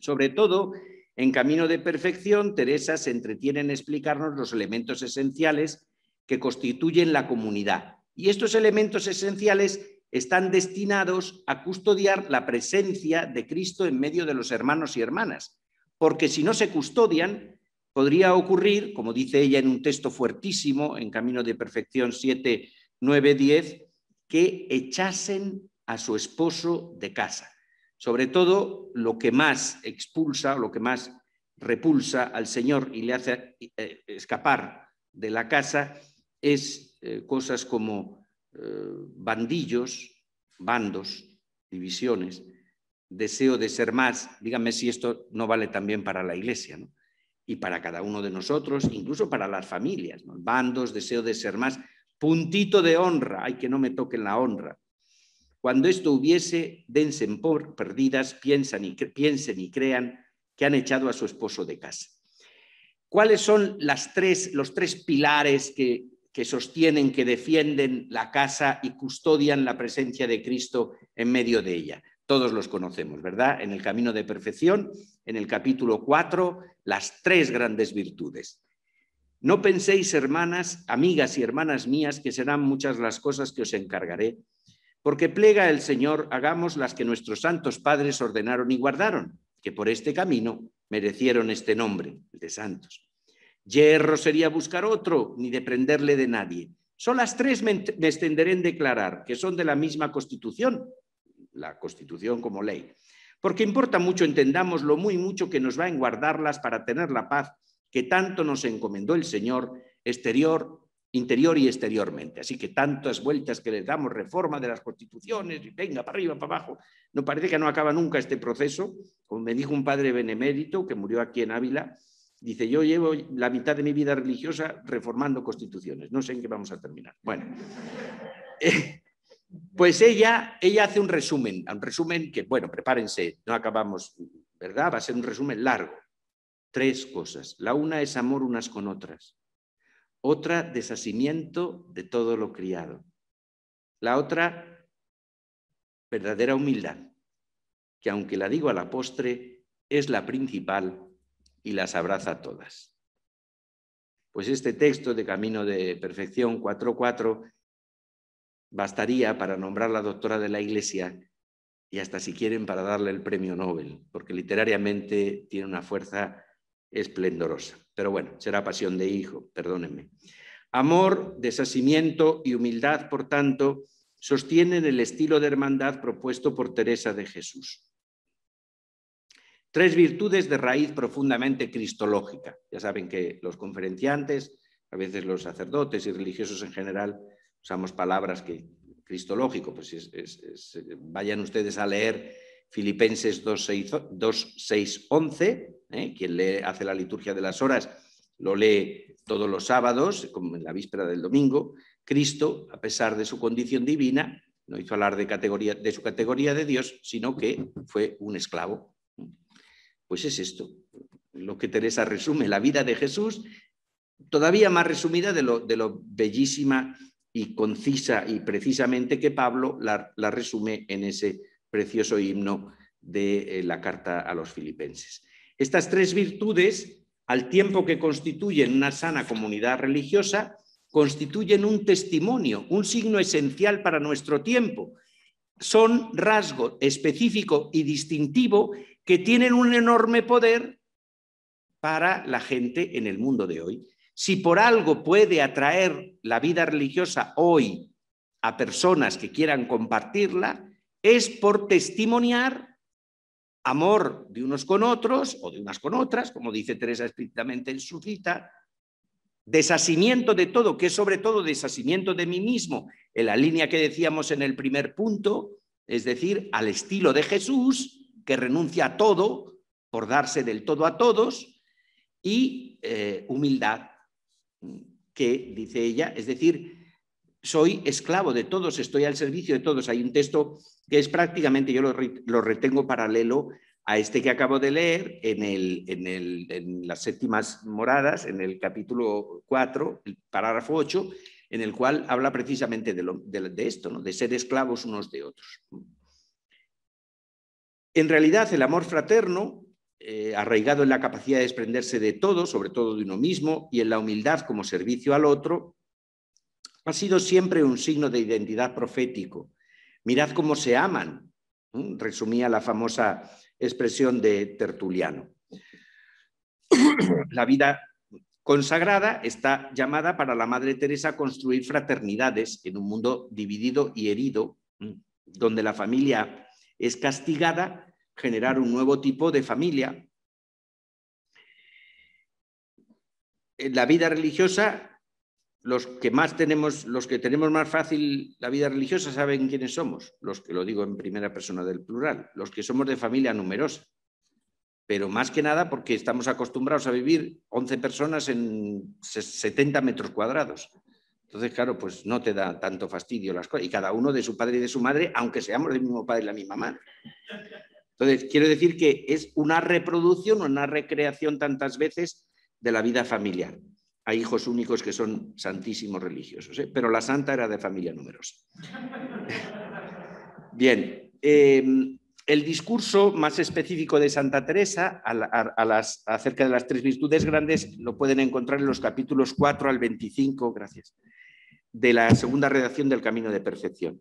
S2: Sobre todo, en Camino de Perfección, Teresa se entretiene en explicarnos los elementos esenciales que constituyen la comunidad. Y estos elementos esenciales están destinados a custodiar la presencia de Cristo en medio de los hermanos y hermanas, porque si no se custodian, podría ocurrir, como dice ella en un texto fuertísimo, en Camino de Perfección 7, 9, 10, que echasen a su esposo de casa. Sobre todo, lo que más expulsa lo que más repulsa al Señor y le hace eh, escapar de la casa es eh, cosas como eh, bandillos, bandos, divisiones, deseo de ser más, díganme si esto no vale también para la Iglesia, ¿no? Y para cada uno de nosotros, incluso para las familias, bandos, deseo de ser más, puntito de honra, ay, que no me toquen la honra. Cuando esto hubiese, dense por perdidas, y, piensen y crean que han echado a su esposo de casa. ¿Cuáles son las tres, los tres pilares que sostienen, que defienden la casa y custodian la presencia de Cristo en medio de ella? todos los conocemos, ¿verdad? En el Camino de Perfección, en el capítulo 4, las tres grandes virtudes. No penséis, hermanas, amigas y hermanas mías, que serán muchas las cosas que os encargaré, porque plega el Señor, hagamos las que nuestros santos padres ordenaron y guardaron, que por este camino merecieron este nombre, el de santos. Yerro sería buscar otro, ni deprenderle de nadie. Son las tres me extenderé en declarar, que son de la misma constitución, la Constitución como ley. Porque importa mucho, entendamos lo muy mucho que nos va en guardarlas para tener la paz que tanto nos encomendó el Señor exterior, interior y exteriormente. Así que tantas vueltas que le damos, reforma de las constituciones, y venga, para arriba, para abajo, no parece que no acaba nunca este proceso. Como me dijo un padre benemérito que murió aquí en Ávila, Dice, yo llevo la mitad de mi vida religiosa reformando constituciones. No sé en qué vamos a terminar. Bueno, (laughs) eh, pues ella, ella hace un resumen, un resumen que, bueno, prepárense, no acabamos, ¿verdad? Va a ser un resumen largo. Tres cosas. La una es amor unas con otras. Otra, desasimiento de todo lo criado. La otra, verdadera humildad, que aunque la digo a la postre, es la principal y las abraza a todas. Pues este texto de Camino de Perfección 4.4 bastaría para nombrar la doctora de la Iglesia y hasta si quieren para darle el premio Nobel, porque literariamente tiene una fuerza esplendorosa. Pero bueno, será pasión de hijo, perdónenme. Amor, desasimiento y humildad, por tanto, sostienen el estilo de hermandad propuesto por Teresa de Jesús. Tres virtudes de raíz profundamente cristológica. Ya saben que los conferenciantes, a veces los sacerdotes y religiosos en general, usamos palabras que cristológico, pues vayan ustedes a leer Filipenses 2, 6, 11, quien le hace la liturgia de las horas lo lee todos los sábados, como en la víspera del domingo, Cristo, a pesar de su condición divina, no hizo hablar de, categoría, de su categoría de Dios, sino que fue un esclavo. Pues es esto, lo que Teresa resume, la vida de Jesús, todavía más resumida de lo, de lo bellísima y concisa y precisamente que Pablo la, resume en ese precioso himno de eh, la carta a los filipenses. Estas tres virtudes, al tiempo que constituyen una sana comunidad religiosa, constituyen un testimonio, un signo esencial para nuestro tiempo. Son rasgo específico y distintivo que tienen un enorme poder para la gente en el mundo de hoy. Si por algo puede atraer la vida religiosa hoy a personas que quieran compartirla, es por testimoniar amor de unos con otros o de unas con otras, como dice Teresa explícitamente en su cita, desasimiento de todo, que es sobre todo desasimiento de mí mismo, en la línea que decíamos en el primer punto, es decir, al estilo de Jesús, que renuncia a todo por darse del todo a todos, y eh, humildad, que, dice ella, es decir, soy esclavo de todos, estoy al servicio de todos. Hay un texto que es prácticamente, yo lo, retengo paralelo a este que acabo de leer en, el, en, las séptimas moradas, en el capítulo 4, el párrafo 8, en el cual habla precisamente de, lo, esto, ¿no? de ser esclavos unos de otros. En realidad, el amor fraterno eh, arraigado en la capacidad de desprenderse de todo, sobre todo de uno mismo, y en la humildad como servicio al otro, ha sido siempre un signo de identidad profético. Mirad cómo se aman, resumía la famosa expresión de Tertuliano. la vida consagrada está llamada para la Madre Teresa a construir fraternidades en un mundo dividido y herido, donde la familia es castigada generar un nuevo tipo de familia. En la vida religiosa, los que más tenemos, los que tenemos más fácil la vida religiosa saben quiénes somos, los que lo digo en primera persona del plural, los que somos de familia numerosa. Pero más que nada porque estamos acostumbrados a vivir 11 personas en 70 metros cuadrados. Entonces, claro, pues no te da tanto fastidio las cosas. Y cada uno de su padre y de su madre, aunque seamos del mismo padre y la misma madre. Entonces, quiero decir que es una reproducción, o una recreación tantas veces de la vida familiar. Hay hijos únicos que son santísimos religiosos, ¿eh? pero la santa era de familia numerosa. Bien, em, el discurso más específico de Santa Teresa acerca de las tres virtudes grandes lo pueden encontrar en los capítulos 4 al 25, gracias, de la segunda redacción del Camino de Perfección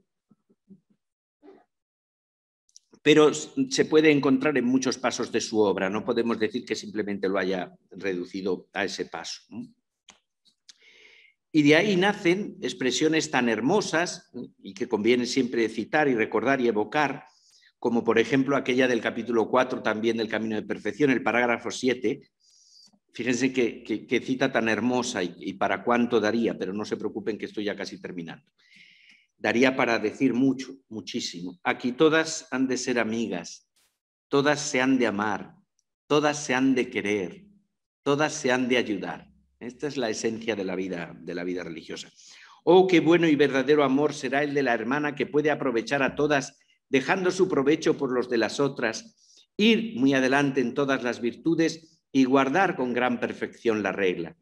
S2: pero se puede encontrar en muchos pasos de su obra. No podemos decir que simplemente lo haya reducido a ese paso. Y de ahí nacen expresiones tan hermosas y que conviene siempre citar y recordar y evocar, como por ejemplo aquella del capítulo 4 también del Camino de Perfección, el parágrafo 7. Fíjense qué, cita tan hermosa y, y para cuánto daría, pero no se preocupen que estoy ya casi terminando. Daría para decir mucho, muchísimo. Aquí todas han de ser amigas, todas se han de amar, todas se han de querer, todas se han de ayudar. Esta es la esencia de la vida, de la vida religiosa. Oh, qué bueno y verdadero amor será el de la hermana que puede aprovechar a todas, dejando su provecho por los de las otras, ir muy adelante en todas las virtudes y guardar con gran perfección la regla.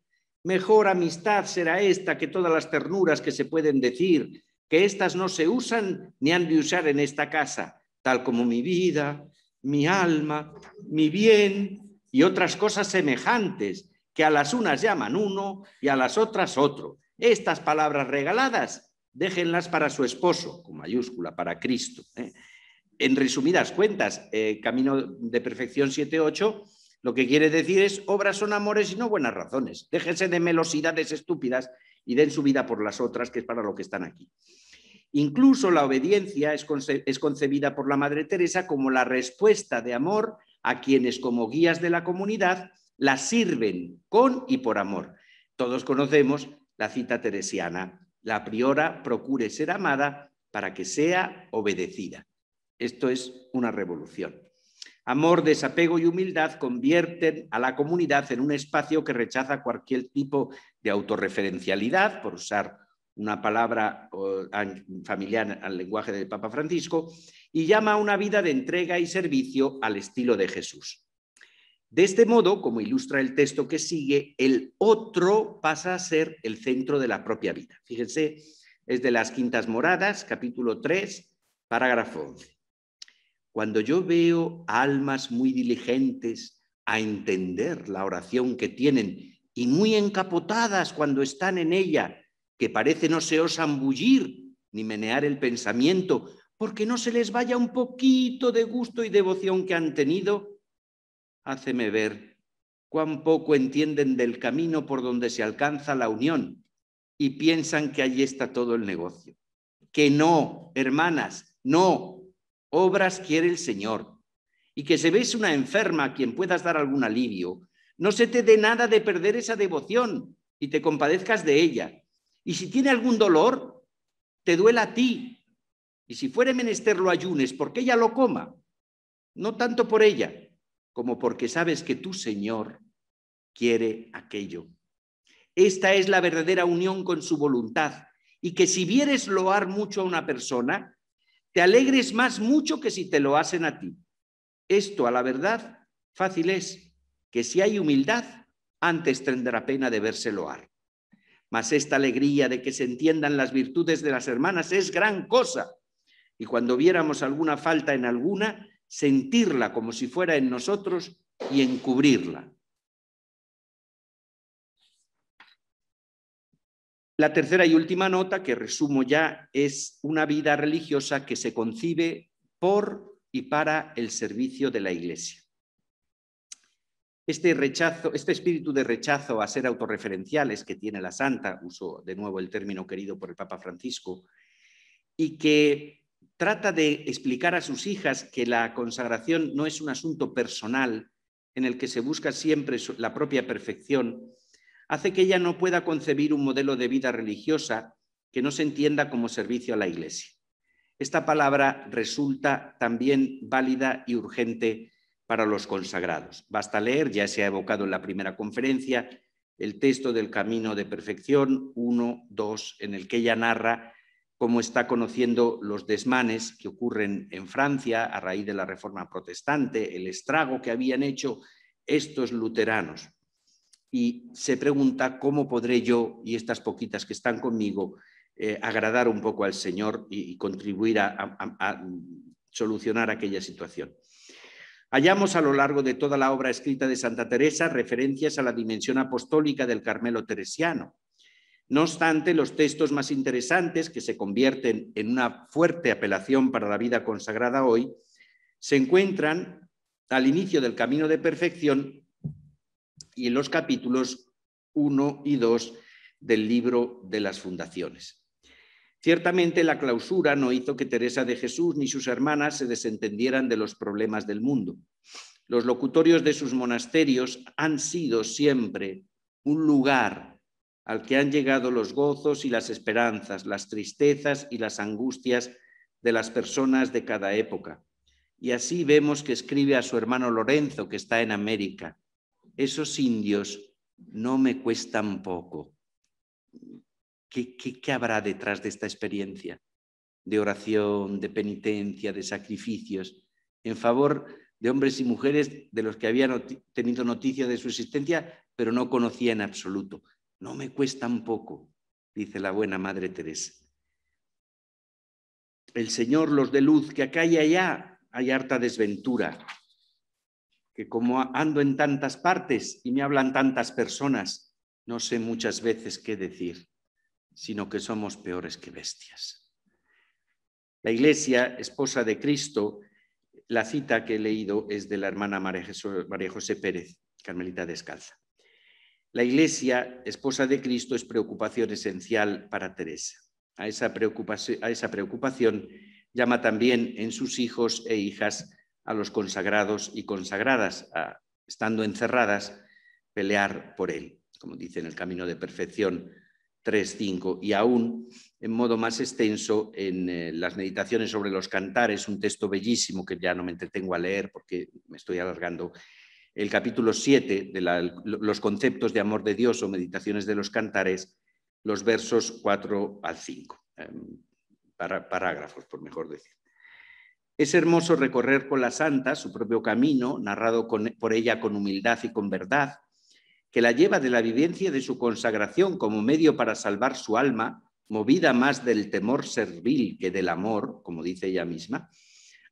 S2: Mejor amistad será esta que todas las ternuras que se pueden decir, que estas no se usan ni han de usar en esta casa, tal como mi vida, mi alma, mi bien y otras cosas semejantes, que a las unas llaman uno y a las otras otro. Estas palabras regaladas, déjenlas para su esposo, con mayúscula, para Cristo. ¿eh? En resumidas cuentas, eh, Camino de Perfección 7.8 lo que quiere decir es obras son amores y no buenas razones. Déjense de melosidades estúpidas y den su vida por las otras, que es para lo que están aquí. Incluso la obediencia es, concebida por la Madre Teresa como la respuesta de amor a quienes como guías de la comunidad la sirven con y por amor. Todos conocemos la cita teresiana, la priora procure ser amada para que sea obedecida. Esto es una revolución. Amor, desapego y humildad convierten a la comunidad en un espacio que rechaza cualquier tipo de autorreferencialidad, por usar una palabra familiar al lenguaje del Papa Francisco, y llama a una vida de entrega y servicio al estilo de Jesús. De este modo, como ilustra el texto que sigue, el otro pasa a ser el centro de la propia vida. Fíjense, es de las Quintas Moradas, capítulo 3, parágrafo 11. Cuando yo veo almas muy diligentes a entender la oración que tienen y muy encapotadas cuando están en ella, que parece no se osan bullir ni menear el pensamiento, porque no se les vaya un poquito de gusto y devoción que han tenido, háceme ver cuán poco entienden del camino por donde se alcanza la unión y piensan que allí está todo el negocio. Que no, hermanas, no, Obras quiere el Señor. Y que se ves una enferma a quien puedas dar algún alivio, no se te dé nada de perder esa devoción y te compadezcas de ella. Y si tiene algún dolor, te duela a ti. Y si fuere menester lo ayunes, porque ella lo coma. No tanto por ella, como porque sabes que tu Señor quiere aquello. Esta es la verdadera unión con su voluntad. Y que si vieres loar mucho a una persona, te alegres más mucho que si te lo hacen a ti. Esto, a la verdad, fácil es, que si hay humildad, antes tendrá pena de verse loar. Mas esta alegría de que se entiendan las virtudes de las hermanas es gran cosa. Y cuando viéramos alguna falta en alguna, sentirla como si fuera en nosotros y encubrirla. La tercera y última nota, que resumo ya, es una vida religiosa que se concibe por y para el servicio de la Iglesia. Este, rechazo, este espíritu de rechazo a ser autorreferenciales que tiene la Santa, uso de nuevo el término querido por el Papa Francisco, y que trata de explicar a sus hijas que la consagración no es un asunto personal en el que se busca siempre la propia perfección, hace que ella no pueda concebir un modelo de vida religiosa que no se entienda como servicio a la Iglesia. Esta palabra resulta también válida y urgente para los consagrados. Basta leer, ya se ha evocado en la primera conferencia, el texto del Camino de Perfección 1, 2, en el que ella narra cómo está conociendo los desmanes que ocurren en Francia a raíz de la Reforma Protestante, el estrago que habían hecho estos luteranos y se pregunta cómo podré yo y estas poquitas que están conmigo eh, agradar un poco al Señor y, contribuir a, a solucionar aquella situación. Hallamos a lo largo de toda la obra escrita de Santa Teresa referencias a la dimensión apostólica del Carmelo teresiano. No obstante, los textos más interesantes, que se convierten en una fuerte apelación para la vida consagrada hoy, se encuentran al inicio del camino de perfección y en los capítulos 1 y 2 del libro de las fundaciones. Ciertamente la clausura no hizo que Teresa de Jesús ni sus hermanas se desentendieran de los problemas del mundo. Los locutorios de sus monasterios han sido siempre un lugar al que han llegado los gozos y las esperanzas, las tristezas y las angustias de las personas de cada época. Y así vemos que escribe a su hermano Lorenzo, que está en América, esos indios no me cuestan poco. ¿Qué, habrá detrás de esta experiencia de oración, de penitencia, de sacrificios en favor de hombres y mujeres de los que había tenido noticia de su existencia, pero no conocía en absoluto? No me cuestan poco, dice la buena Madre Teresa. El Señor los de luz, que acá y allá hay harta desventura, que como ando en tantas partes y me hablan tantas personas, no sé muchas veces qué decir, sino que somos peores que bestias. La iglesia, esposa de Cristo, la cita que he leído es de la hermana María José Pérez, Carmelita Descalza. La iglesia, esposa de Cristo, es preocupación esencial para Teresa. A esa preocupación, a esa preocupación llama también en sus hijos e hijas a los consagrados y consagradas, estando encerradas, pelear por él, como dice en el Camino de Perfección 3.5, y aún en modo más extenso en eh, las meditaciones sobre los cantares, un texto bellísimo que ya no me entretengo a leer porque me estoy alargando, el capítulo 7 de los conceptos de amor de Dios o meditaciones de los cantares, los versos 4 al 5, em, parágrafos, por mejor decir. Es hermoso recorrer con la santa su propio camino, narrado por ella con humildad y con verdad, que la lleva de la vivencia de su consagración como medio para salvar su alma, movida más del temor servil que del amor, como dice ella misma,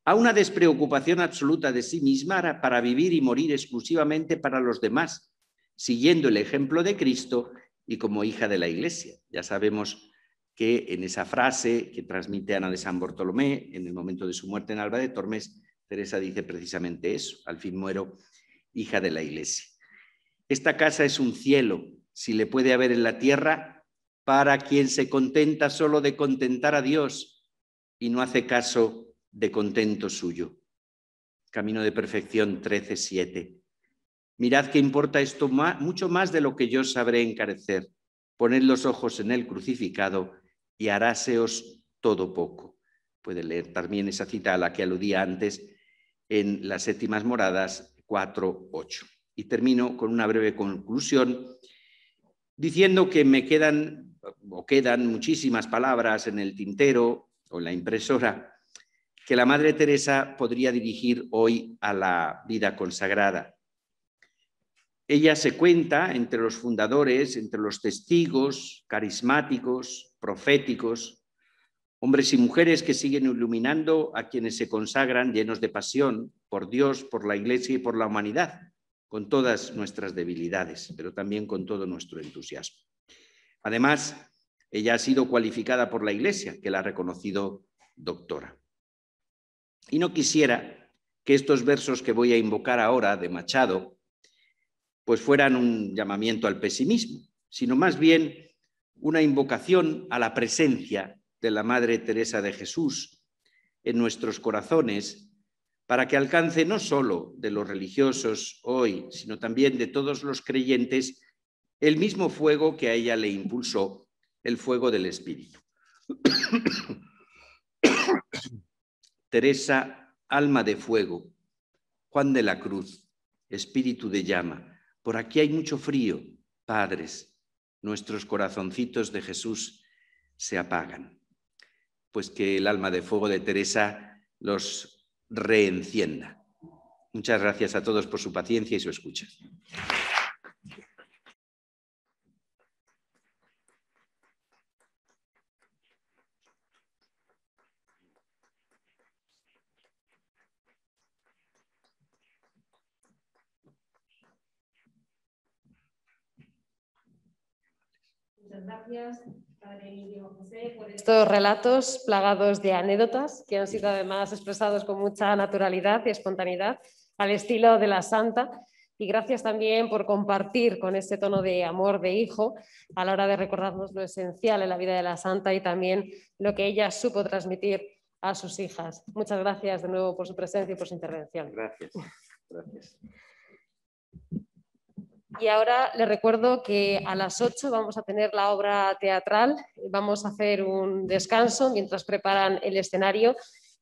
S2: a una despreocupación absoluta de sí misma para vivir y morir exclusivamente para los demás, siguiendo el ejemplo de Cristo y como hija de la Iglesia. Ya sabemos que en esa frase que transmite Ana de San Bartolomé en el momento de su muerte en Alba de Tormes, Teresa dice precisamente eso, al fin muero hija de la iglesia. Esta casa es un cielo, si le puede haber en la tierra, para quien se contenta solo de contentar a Dios y no hace caso de contento suyo. Camino de Perfección 13.7. Mirad que importa esto mucho más de lo que yo sabré encarecer. Poned los ojos en el crucificado y haráseos todo poco. Puede leer también esa cita a la que aludía antes en las séptimas moradas 4.8. Y termino con una breve conclusión diciendo que me quedan o quedan muchísimas palabras en el tintero o en la impresora que la Madre Teresa podría dirigir hoy a la vida consagrada. Ella se cuenta entre los fundadores, entre los testigos carismáticos, proféticos, hombres y mujeres que siguen iluminando a quienes se consagran llenos de pasión por Dios, por la Iglesia y por la humanidad, con todas nuestras debilidades, pero también con todo nuestro entusiasmo. Además, ella ha sido cualificada por la Iglesia, que la ha reconocido doctora. Y no quisiera que estos versos que voy a invocar ahora de Machado, pues fueran un llamamiento al pesimismo, sino más bien una invocación a la presencia de la Madre Teresa de Jesús en nuestros corazones para que alcance no solo de los religiosos hoy, sino también de todos los creyentes, el mismo fuego que a ella le impulsó, el fuego del Espíritu. (coughs) Teresa, alma de fuego, Juan de la Cruz, espíritu de llama, por aquí hay mucho frío, padres, nuestros corazoncitos de Jesús se apagan. Pues que el alma de fuego de Teresa los reencienda. Muchas gracias a todos por su paciencia y su escucha.
S1: Muchas gracias, Padre Emilio José, por estos relatos plagados de anécdotas que han sido además expresados con mucha naturalidad y espontaneidad al estilo de la Santa. Y gracias también por compartir con ese tono de amor de hijo a la hora de recordarnos lo esencial en la vida de la Santa y también lo que ella supo transmitir a sus hijas. Muchas gracias de nuevo por su presencia y por su intervención. gracias. Y ahora les recuerdo que a las 8 vamos a tener la obra teatral, vamos a hacer un descanso mientras preparan el escenario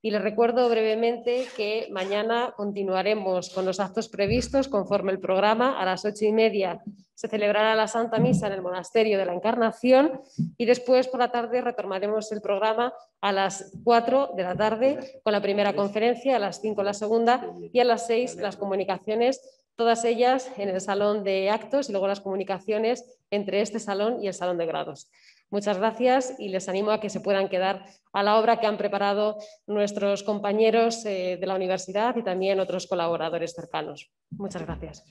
S1: y les recuerdo brevemente que mañana continuaremos con los actos previstos conforme el programa. A las ocho y media se celebrará la Santa Misa en el Monasterio de la Encarnación y después por la tarde retomaremos el programa a las cuatro de la tarde con la primera conferencia, a las cinco la segunda y a las seis las comunicaciones todas ellas en el salón de actos y luego las comunicaciones entre este salón y el salón de grados. Muchas gracias y les animo a que se puedan quedar a la obra que han preparado nuestros compañeros eh, de la universidad y también otros colaboradores cercanos. Muchas gracias.